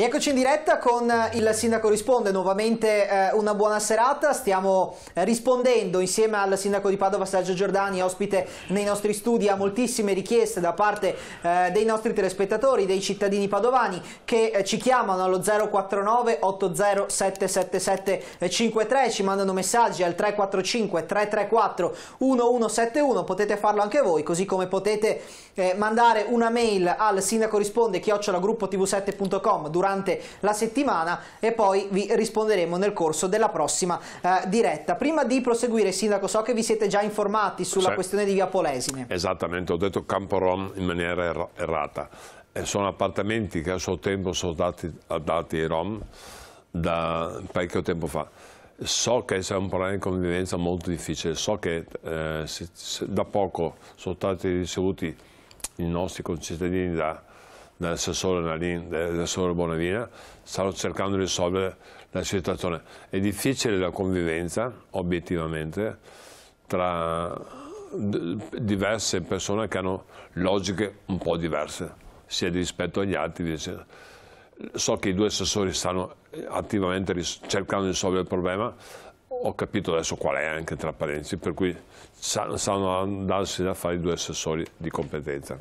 Eccoci in diretta con eh, il Sindaco Risponde, nuovamente eh, una buona serata, stiamo eh, rispondendo insieme al Sindaco di Padova Sergio Giordani, ospite nei nostri studi a moltissime richieste da parte eh, dei nostri telespettatori, dei cittadini padovani che eh, ci chiamano allo 049 8077753, eh, ci mandano messaggi al 345 334 1171, potete farlo anche voi, così come potete mandare una mail al sindaco risponde chiocciolagruppo 7com durante durante la settimana e poi vi risponderemo nel corso della prossima eh, diretta. Prima di proseguire, Sindaco, so che vi siete già informati sulla sì. questione di Via Polesine. Esattamente, ho detto Camporon in maniera er errata. E eh, sono appartamenti che a suo tempo sono dati, dati ai Rom da parecchio tempo fa. So che c'è un problema di convivenza molto difficile, so che eh, se, se da poco sono stati ricevuti i nostri concittadini da dell'assessore Nalin, dell'assessore Bonadina, stanno cercando di risolvere la situazione. È difficile la convivenza, obiettivamente, tra diverse persone che hanno logiche un po' diverse, sia rispetto agli altri, eccetera so che i due assessori stanno attivamente cercando di risolvere il problema, ho capito adesso qual è anche tra parentesi, per cui stanno andando a fare i due assessori di competenza.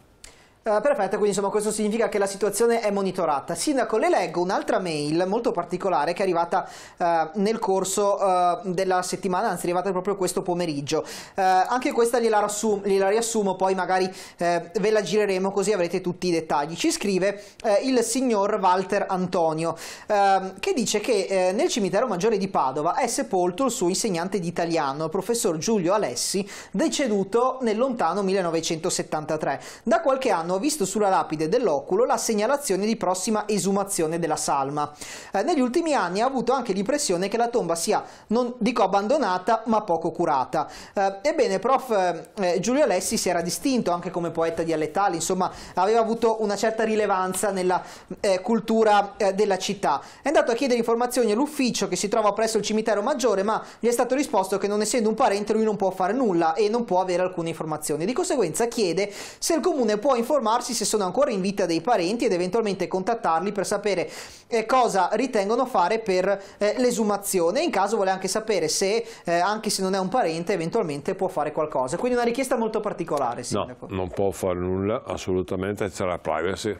Eh, perfetto, quindi insomma questo significa che la situazione è monitorata. Sindaco, le leggo un'altra mail molto particolare che è arrivata uh, nel corso uh, della settimana, anzi è arrivata proprio questo pomeriggio. anche questa gliela, gliela, riassumo, poi magari ve la gireremo così avrete tutti i dettagli. Ci scrive il signor Walter Antonio ehm, che dice che nel cimitero maggiore di Padova è sepolto il suo insegnante di italiano, il professor Giulio Alessi, deceduto nel lontano 1973. Da qualche anno hanno visto sulla lapide dell'oculo la segnalazione di prossima esumazione della salma. Eh, negli ultimi anni ha avuto anche l'impressione che la tomba sia, non dico abbandonata, ma poco curata. Eh, ebbene, prof eh, eh Giulio Alessi si era distinto anche come poeta dialettale, insomma aveva avuto una certa rilevanza nella eh, cultura eh, della città. È andato a chiedere informazioni all'ufficio che si trova presso il cimitero maggiore, ma gli è stato risposto che non essendo un parente lui non può fare nulla e non può avere alcune informazioni. Di conseguenza chiede se il comune può informare informarsi se sono ancora in vita dei parenti ed eventualmente contattarli per sapere eh, cosa ritengono fare per eh, l'esumazione. In caso vuole anche sapere se, eh, anche se non è un parente, eventualmente può fare qualcosa. Quindi una richiesta molto particolare, Sindaco. No, non può fare nulla, assolutamente, c'è la privacy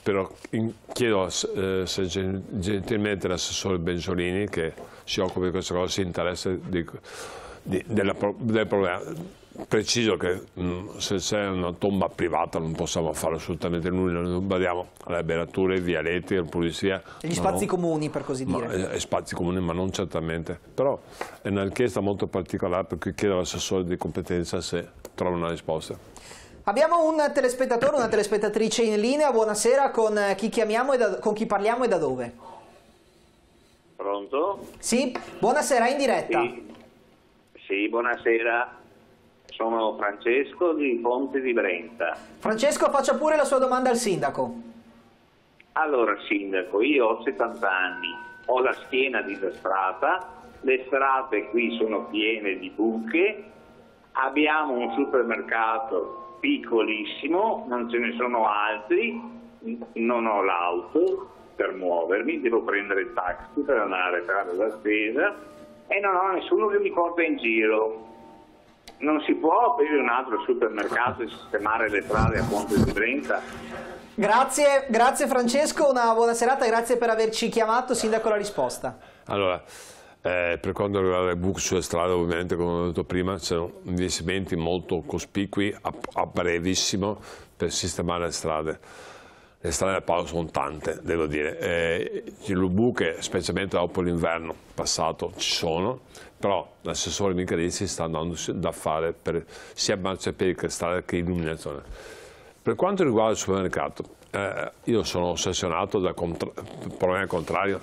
però chiedo eh, se gentilmente l'assessore Bengiolini che si occupa di questa cosa si interessa di, di, della, del problema preciso che mm, se c'è una tomba privata non possiamo fare assolutamente nulla, non badiamo alle berature, ai vialetti, la pulizia. Gli spazi comuni per così ma, dire. Eh, eh, spazi comuni ma non certamente, però è una richiesta molto particolare per cui chiedo all'assessore di competenza se trova una risposta. Abbiamo un telespettatore, una telespettatrice in linea, buonasera, con chi chiamiamo e da, con chi parliamo e da dove? Pronto? Sì, buonasera, in diretta. Sì, sì buonasera. Sono Francesco di Ponte di Brenta. Francesco, faccia pure la sua domanda al sindaco. Allora, sindaco, io ho 70 anni, ho la schiena disastrata, le strade qui sono piene di buche, abbiamo un supermercato piccolissimo, non ce ne sono altri, non ho l'auto per muovermi, devo prendere il taxi per andare a fare la spesa e non ho nessuno che mi porta in giro non si può aprire un altro supermercato e sistemare le strade a Ponte di Brenta? Grazie, grazie Francesco, una buona serata, grazie per averci chiamato, sindaco la risposta. Allora, eh, per quanto riguarda il buche sulle strade, ovviamente come ho detto prima, c'erano investimenti molto cospicui a, a brevissimo per sistemare le strade le strade del Palo sono tante, devo dire. Eh, le buche, specialmente dopo l'inverno passato, ci sono, però l'assessore Michelizzi sta andando da fare per sia marciapiedi che strade che illuminazione. Per quanto riguarda il supermercato, eh, io sono ossessionato da contra- problema contrario,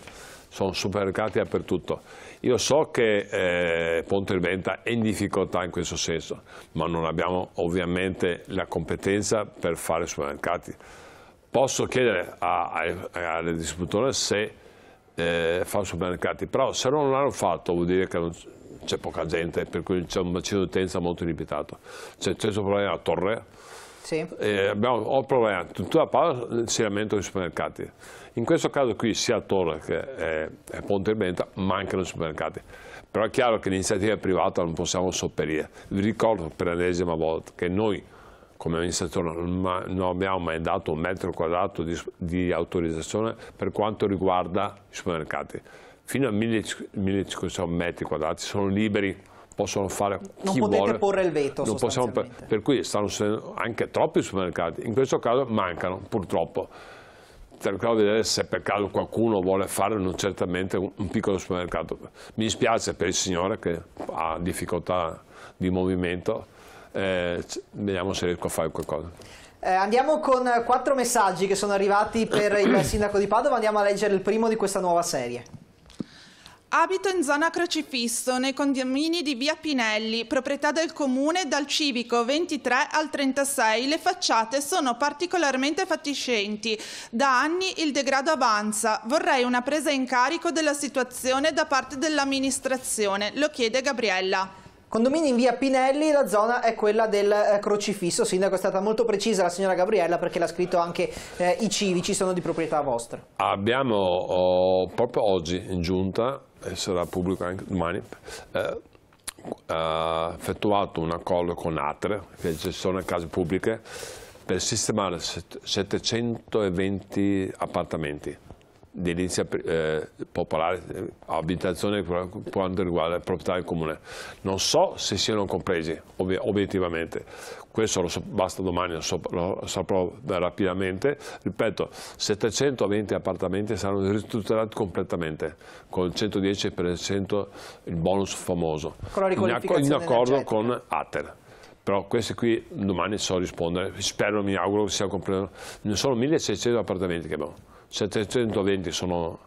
sono supermercati dappertutto. Io so che eh, Ponte Venta è in difficoltà in questo senso, ma non abbiamo ovviamente la competenza per fare supermercati Posso chiedere al distributore se eh, fa supermercati, però se non l'hanno fatto vuol dire che c'è poca gente, per cui c'è un bacino di utenza molto limitato. C'è il stesso problema a Torre, sì. abbiamo, ho problema, tutta la palla si lamentano i supermercati. In questo caso qui sia a Torre che a eh, Ponte Benta mancano i supermercati. Però è chiaro che l'iniziativa privata non possiamo sopperire. Vi ricordo per l'ennesima volta che noi come amministratore non abbiamo mai dato un metro quadrato di, di autorizzazione per quanto riguarda i supermercati. Fino a 1500 metri quadrati sono liberi, possono fare non chi vuole. Non potete porre il veto non possiamo, Per cui stanno succedendo anche troppi supermercati, in questo caso mancano purtroppo. Cercherò di vedere se per caso qualcuno vuole fare non certamente un piccolo supermercato. Mi dispiace per il signore che ha difficoltà di movimento, eh, vediamo se riesco a fare qualcosa. Eh, andiamo con quattro messaggi che sono arrivati per il sindaco di Padova, andiamo a leggere il primo di questa nuova serie. Abito in zona Crocifisso, nei condomini di via Pinelli, proprietà del comune, dal civico 23 al 36. Le facciate sono particolarmente fatiscenti. Da anni il degrado avanza. Vorrei una presa in carico della situazione da parte dell'amministrazione, lo chiede Gabriella. Condomini in via Pinelli, la zona è quella del eh, crocifisso, sindaco è stata molto precisa la signora Gabriella perché l'ha scritto anche eh, i civici sono di proprietà vostra. Abbiamo oh, proprio oggi in giunta, e sarà pubblico anche domani, eh, eh, effettuato un accordo con Atre, che ci sono case pubbliche, per sistemare 720 appartamenti edilizia eh, popolare, eh, abitazione per quanto riguarda la proprietà del comune. Non so se siano compresi, obiettivamente. Questo lo so, basta domani, lo, so, lo saprò rapidamente. Ripeto, 720 appartamenti saranno ristrutturati completamente, con il 110% il bonus famoso, in, acc in accordo con ATER però questi qui domani so rispondere, spero, mi auguro che sia compreso, ne sono 1600 appartamenti che abbiamo. 720 sono...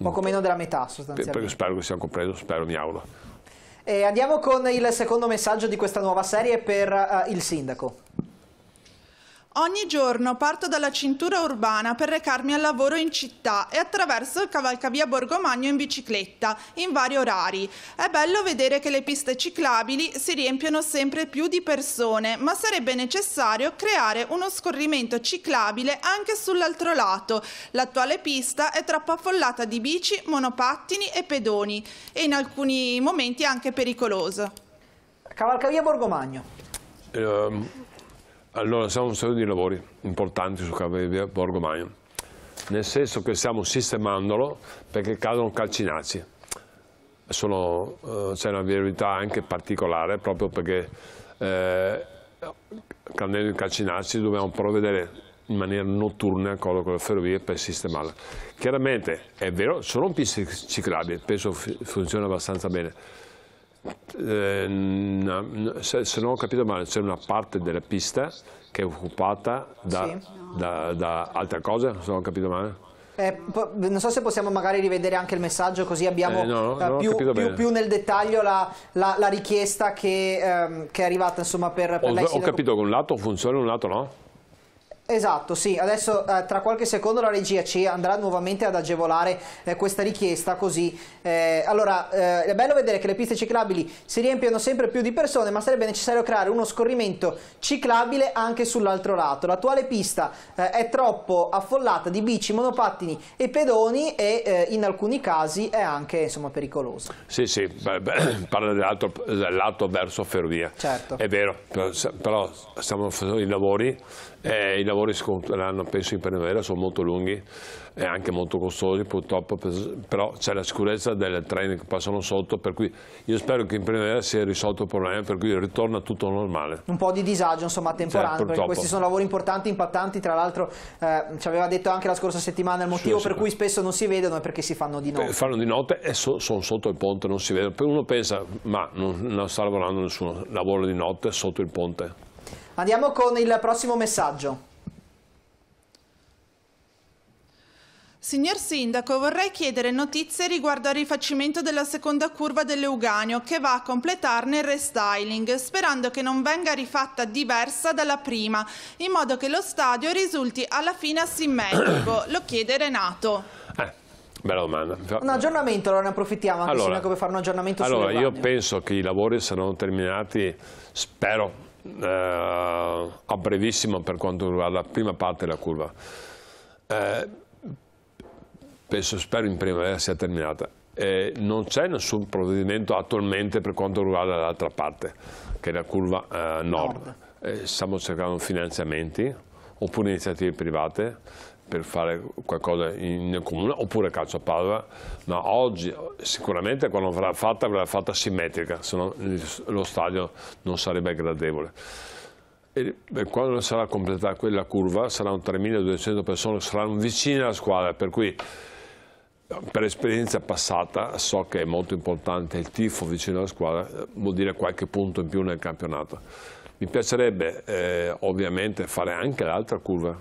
Poco meno della metà sostanzialmente. Spero che sia compreso, spero, mi auguro. E andiamo con il secondo messaggio di questa nuova serie per uh, il sindaco. Ogni giorno parto dalla cintura urbana per recarmi al lavoro in città e attraverso il cavalcavia Borgomagno in bicicletta, in vari orari. È bello vedere che le piste ciclabili si riempiono sempre più di persone, ma sarebbe necessario creare uno scorrimento ciclabile anche sull'altro lato. L'attuale pista è troppo affollata di bici, monopattini e pedoni e in alcuni momenti anche pericoloso. Cavalcavia Borgomagno. Um allora, siamo un serie di lavori importanti su Cavavia Borgo Maio, nel senso che stiamo sistemandolo perché cadono calcinacci. Eh, C'è una verità anche particolare proprio perché eh, cambiando i calcinacci dobbiamo provvedere in maniera notturna con le ferrovie per sistemarle. Chiaramente è vero, sono piste ciclabili, penso funziona abbastanza bene, eh, se non ho capito male, c'è una parte della pista che è occupata da, sì. da, da altre cose, se non ho capito male. Eh, non so se possiamo magari rivedere anche il messaggio così abbiamo eh, no, eh, no, più, più, più, nel dettaglio la, la, la richiesta che, ehm, che, è arrivata insomma, per, per ho, lei. Ho capito che un lato funziona e un lato no? Esatto, sì, adesso eh, tra qualche secondo la regia ci andrà nuovamente ad agevolare eh, questa richiesta così. Eh, allora, eh, è bello vedere che le piste ciclabili si riempiono sempre più di persone, ma sarebbe necessario creare uno scorrimento ciclabile anche sull'altro lato. L'attuale pista eh, è troppo affollata di bici, monopattini e pedoni e eh, in alcuni casi è anche insomma, pericolosa. Sì, sì, parla dell'altro lato verso ferrovia. Certo. È vero, però stiamo facendo i lavori eh, I lavori scompleranno penso in primavera, sono molto lunghi e anche molto costosi purtroppo, però c'è la sicurezza del treno che passano sotto, per cui io spero che in primavera sia risolto il problema, per cui ritorna tutto normale. Un po' di disagio insomma temporaneo, cioè, perché questi sono lavori importanti, impattanti, tra l'altro eh, ci aveva detto anche la scorsa settimana il motivo sì, per cui spesso non si vedono è perché si fanno di eh, notte. Fanno di notte e so, sono sotto il ponte, non si vedono. Uno pensa, ma non, non sta lavorando nessuno, lavoro di notte sotto il ponte. Andiamo con il prossimo messaggio. Signor Sindaco, vorrei chiedere notizie riguardo al rifacimento della seconda curva dell'Euganio che va a completarne il restyling, sperando che non venga rifatta diversa dalla prima, in modo che lo stadio risulti alla fine asimmetrico. Lo chiede Renato. Eh. Bella domanda. Un aggiornamento, allora ne approfittiamo anche allora, Sindaco per fare un aggiornamento Allora, io penso che i lavori saranno terminati, spero, eh, a brevissimo per quanto riguarda la prima parte della curva. Eh, penso, spero in primavera sia terminata. Eh, non c'è nessun provvedimento attualmente per quanto riguarda l'altra parte, che è la curva eh, nord. nord. Eh, stiamo cercando finanziamenti oppure iniziative private per fare qualcosa in comune, oppure calcio a Padova ma oggi sicuramente quando verrà fatta, verrà fatta simmetrica, se no lo stadio non sarebbe gradevole. E quando sarà completata quella curva, saranno 3.200 persone saranno vicine alla squadra, per cui per esperienza passata so che è molto importante il tifo vicino alla squadra, vuol dire qualche punto in più nel campionato. Mi piacerebbe eh, ovviamente fare anche l'altra curva,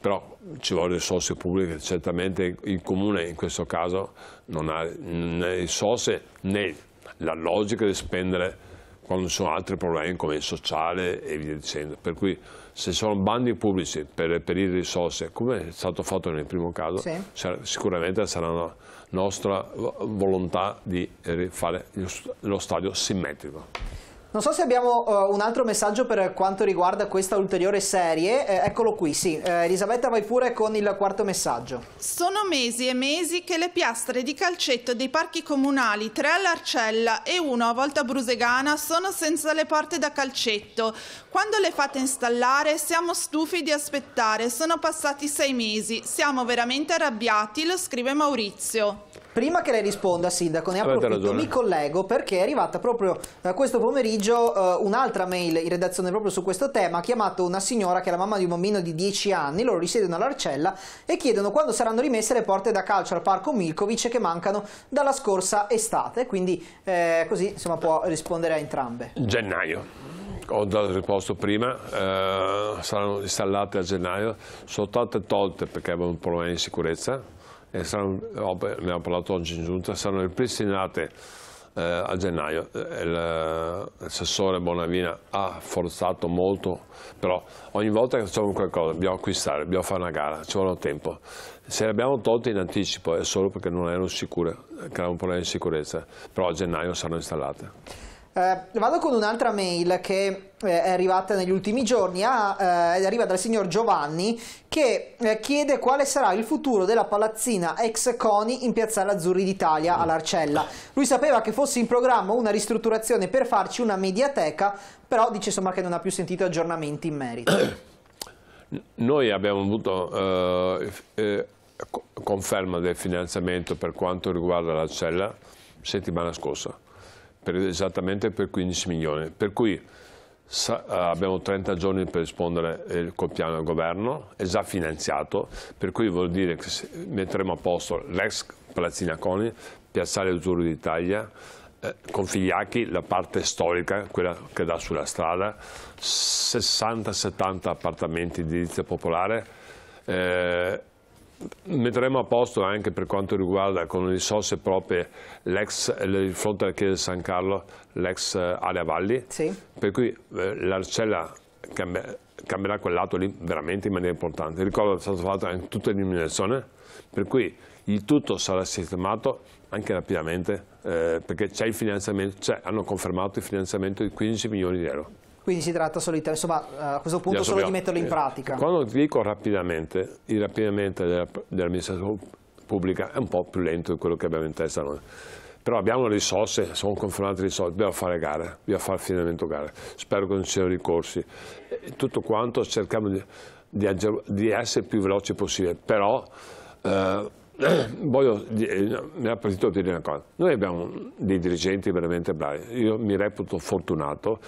però ci vogliono risorse pubbliche, certamente il comune in questo caso non ha né risorse né la logica di spendere quando ci sono altri problemi come il sociale e via dicendo. Per cui se sono bandi pubblici per reperire risorse, come è stato fatto nel primo caso, sì. sicuramente sarà una nostra volontà di fare lo stadio simmetrico. Non so se abbiamo uh, un altro messaggio per quanto riguarda questa ulteriore serie. Eh, eccolo qui, sì. Eh, Elisabetta, vai pure con il quarto messaggio. Sono mesi e mesi che le piastre di calcetto dei parchi comunali, tre all'Arcella e uno a Volta Brusegana, sono senza le porte da calcetto. Quando le fate installare siamo stufi di aspettare. Sono passati sei mesi. Siamo veramente arrabbiati, lo scrive Maurizio. Prima che lei risponda, Sindaco, ne approfitto, mi collego perché è arrivata proprio eh, questo pomeriggio eh, un'altra mail in redazione proprio su questo tema. Ha chiamato una signora che è la mamma di un bambino di 10 anni, loro risiedono all'Arcella e chiedono quando saranno rimesse le porte da calcio al parco Milkovic che mancano dalla scorsa estate. Quindi eh, così insomma, può rispondere a entrambe. Gennaio. Ho dato risposto prima, eh, saranno installate a gennaio, sono state tolte perché avevano un problema di sicurezza, e saranno, oh, ne ho parlato oggi in giunta, saranno ripristinate eh, a gennaio. Eh, eh, l'assessore Bonavina ha forzato molto, però ogni volta che facciamo qualcosa dobbiamo acquistare, dobbiamo fare una gara, ci vuole tempo. Se le abbiamo tolte in anticipo è solo perché non erano sicure, che era un problema di sicurezza, però a gennaio saranno installate. Eh, vado con un'altra mail che eh, è arrivata negli ultimi giorni, ah, eh, arriva dal signor Giovanni che eh, chiede quale sarà il futuro della palazzina ex Coni in Piazzale Azzurri d'Italia mm. all'Arcella. Lui sapeva che fosse in programma una ristrutturazione per farci una mediateca, però dice insomma che non ha più sentito aggiornamenti in merito. Noi abbiamo avuto eh, eh, conferma del finanziamento per quanto riguarda l'Arcella settimana scorsa per, esattamente per 15 milioni. Per cui sa, eh, abbiamo 30 giorni per rispondere eh, col piano del governo, è già finanziato, per cui vuol dire che metteremo a posto l'ex Palazzina Coni, Piazzale Azzurro d'Italia, eh, Figliacchi, la parte storica, quella che dà sulla strada, 60-70 appartamenti di edilizia popolare, eh, Metteremo a posto anche per quanto riguarda con risorse proprie il fronte alla chiesa di San Carlo, l'ex eh, area Valli, sì. per cui eh, l'Arcella cambierà quel lato lì veramente in maniera importante. Ricordo che è stata fatta anche tutta l'illuminazione, per cui il tutto sarà sistemato anche rapidamente, eh, perché c'è il finanziamento, cioè, hanno confermato il finanziamento di 15 milioni di euro. Quindi si tratta solo di te, insomma eh, a questo punto solo di metterlo in eh, pratica. Quando dico rapidamente, il rapidamente dell'amministrazione pubblica è un po' più lento di quello che abbiamo in testa noi. Però abbiamo le risorse, sono confrontate risorse, dobbiamo fare gare, dobbiamo fare finanziamento gare. Spero che non ci siano ricorsi. tutto quanto cerchiamo di, di, di essere più veloci possibile, però... Eh, voglio, eh, mi ha partito dire una cosa, noi abbiamo dei dirigenti veramente bravi, io mi reputo fortunato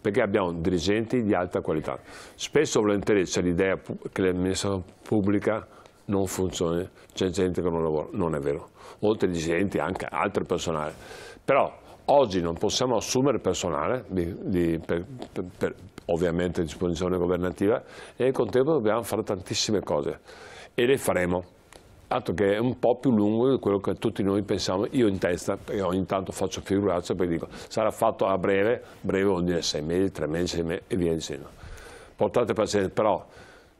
perché abbiamo dirigenti di alta qualità. Spesso volentieri c'è l'idea che l'amministrazione pubblica non funzioni, c'è gente che non lavora, non è vero. Oltre ai dirigenti anche altro personale. Però oggi non possiamo assumere personale, di, di, per, per, per, ovviamente disposizione governativa, e nel contempo dobbiamo fare tantissime cose e le faremo altro che è un po' più lungo di quello che tutti noi pensiamo, io in testa, perché ogni tanto faccio figuraccia, poi dico sarà fatto a breve, breve vuol dire sei mesi, tre mesi, sei mesi e via dicendo. Portate pazienza, però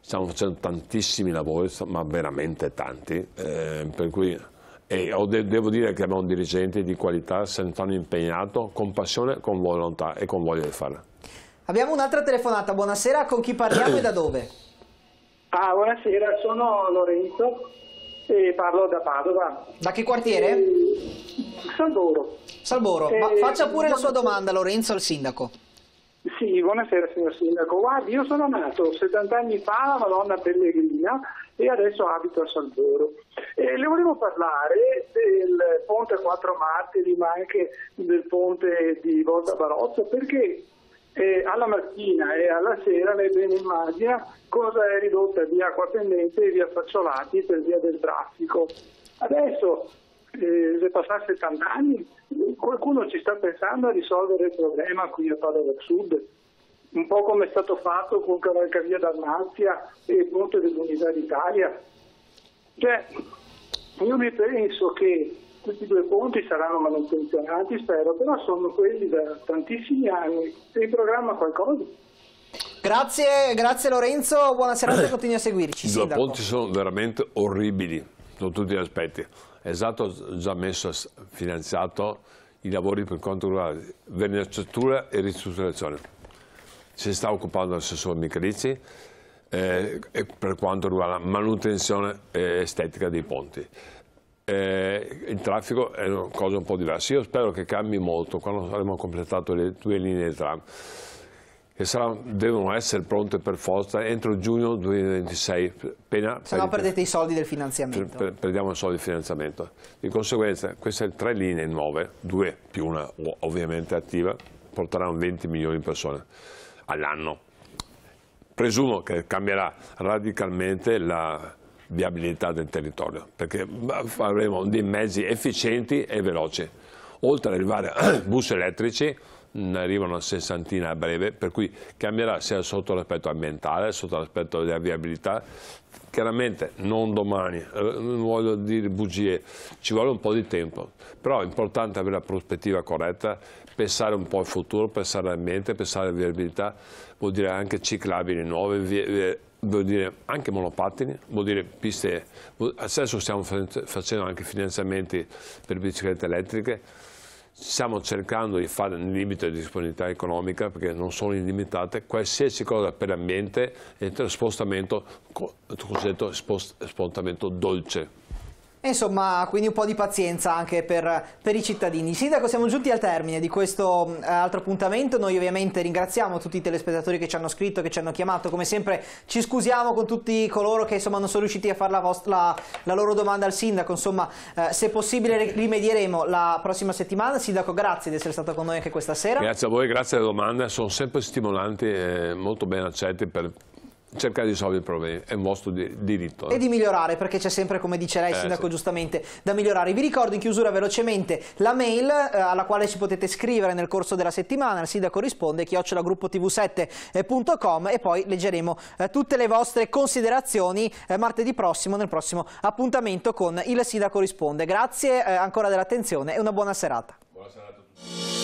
stiamo facendo tantissimi lavori, ma veramente tanti, eh, per cui e devo dire che abbiamo dirigenti di qualità, se ne stanno impegnato con passione, con volontà e con voglia di farla. Abbiamo un'altra telefonata, buonasera, con chi parliamo e da dove? Ah, buonasera, sono Lorenzo e parlo da Padova. Da che quartiere? E... Eh, Salvoro. Salboro, eh, ma faccia pure la sua domanda Lorenzo al sindaco. Sì, buonasera signor sindaco. Guardi, io sono nato 70 anni fa alla Madonna Pellegrina e adesso abito a Salvoro. E le volevo parlare del ponte 4 Martiri, ma anche del ponte di Volta Barozzo, perché e alla mattina e alla sera lei ben immagina cosa è ridotta via acqua pendente e via facciolati per via del traffico. Adesso eh, se passare 70 anni qualcuno ci sta pensando a risolvere il problema qui a Padova Sud, un po' come è stato fatto con Cavalcavia Dalmazia e Ponte dell'Unità d'Italia. Cioè, io mi penso che questi due ponti saranno manutenzionati, spero, però sono quelli da tantissimi anni. Sei in programma qualcosa? Grazie, grazie Lorenzo, buona serata e continui a seguirci. I due sindaco. ponti sono veramente orribili, sotto tutti gli aspetti. È stato già messo, finanziato i lavori per quanto riguarda verniciatura e ristrutturazione. Si sta occupando l'assessore Michelici eh, per quanto riguarda la manutenzione estetica dei ponti eh, il traffico è una cosa un po' diversa. Io spero che cambi molto quando avremo completato le due linee di tram che devono essere pronte per forza entro giugno 2026. Se no perdete i soldi del finanziamento. Per, perdiamo i soldi del finanziamento. Di conseguenza queste tre linee nuove, due più una ovviamente attiva, porteranno 20 milioni di persone all'anno. Presumo che cambierà radicalmente la, viabilità del territorio, perché avremo dei mezzi efficienti e veloci. Oltre ad arrivare a bus elettrici, ne arrivano una sessantina a breve, per cui cambierà sia sotto l'aspetto ambientale, sotto l'aspetto della viabilità. Chiaramente non domani, non eh, voglio dire bugie, ci vuole un po' di tempo, però è importante avere la prospettiva corretta, pensare un po' al futuro, pensare all'ambiente, pensare alla viabilità, vuol dire anche ciclabili nuove, vuol dire anche monopattini, vuol dire piste, adesso stiamo facendo anche finanziamenti per biciclette elettriche, stiamo cercando di fare nel limite di disponibilità economica perché non sono illimitate, qualsiasi cosa per l'ambiente e il spostamento, cosiddetto spostamento dolce. Insomma, quindi un po' di pazienza anche per, per, i cittadini. Sindaco, siamo giunti al termine di questo eh, altro appuntamento. Noi ovviamente ringraziamo tutti i telespettatori che ci hanno scritto, che ci hanno chiamato. Come sempre ci scusiamo con tutti coloro che insomma, non sono riusciti a fare la, la, la loro domanda al sindaco. Insomma, eh, se possibile rimedieremo la prossima settimana. Sindaco, grazie di essere stato con noi anche questa sera. Grazie a voi, grazie alle domande. Sono sempre stimolanti e molto ben accetti per cercare di risolvere i problemi, è un vostro diritto. Eh? E di migliorare, perché c'è sempre, come dice lei, eh, Sindaco, sì. giustamente, da migliorare. Vi ricordo in chiusura velocemente la mail eh, alla quale ci potete scrivere nel corso della settimana, il Sindaco risponde, chiocciolagruppotv7.com e poi leggeremo eh, tutte le vostre considerazioni eh, martedì prossimo nel prossimo appuntamento con il Sindaco risponde. Grazie eh, ancora dell'attenzione e una buona serata. Buona serata a tutti.